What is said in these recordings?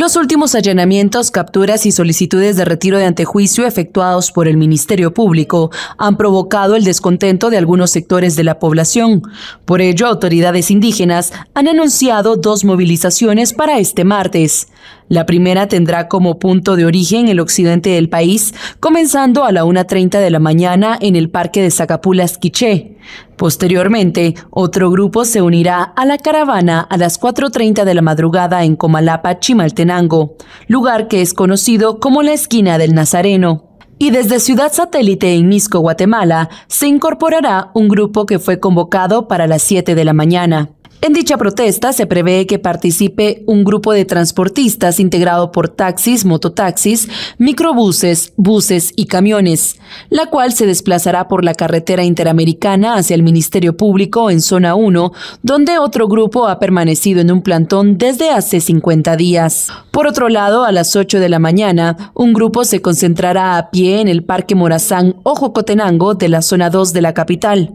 Los últimos allanamientos, capturas y solicitudes de retiro de antejuicio efectuados por el Ministerio Público han provocado el descontento de algunos sectores de la población. Por ello, autoridades indígenas han anunciado dos movilizaciones para este martes. La primera tendrá como punto de origen el occidente del país, comenzando a la 1.30 de la mañana en el Parque de Zacapulas Quiché. Posteriormente, otro grupo se unirá a la caravana a las 4.30 de la madrugada en Comalapa, Chimaltenango, lugar que es conocido como la esquina del Nazareno. Y desde Ciudad Satélite en Misco, Guatemala, se incorporará un grupo que fue convocado para las 7 de la mañana. En dicha protesta se prevé que participe un grupo de transportistas integrado por taxis, mototaxis, microbuses, buses y camiones, la cual se desplazará por la carretera interamericana hacia el Ministerio Público en Zona 1, donde otro grupo ha permanecido en un plantón desde hace 50 días. Por otro lado, a las 8 de la mañana, un grupo se concentrará a pie en el Parque Morazán Ojo Cotenango, de la Zona 2 de la capital.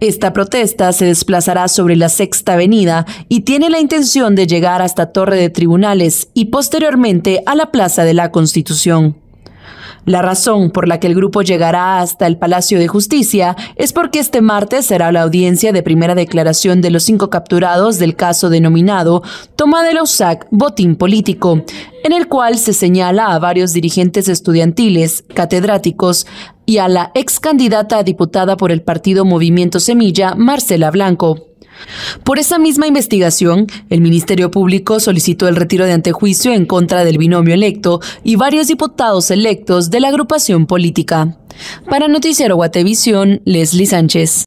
Esta protesta se desplazará sobre la Sexta Avenida y tiene la intención de llegar hasta Torre de Tribunales y posteriormente a la Plaza de la Constitución. La razón por la que el grupo llegará hasta el Palacio de Justicia es porque este martes será la audiencia de primera declaración de los cinco capturados del caso denominado Toma de USAC Botín Político, en el cual se señala a varios dirigentes estudiantiles, catedráticos y a la ex candidata a diputada por el partido Movimiento Semilla, Marcela Blanco. Por esa misma investigación, el Ministerio Público solicitó el retiro de antejuicio en contra del binomio electo y varios diputados electos de la agrupación política. Para Noticiero Guatevisión, Leslie Sánchez.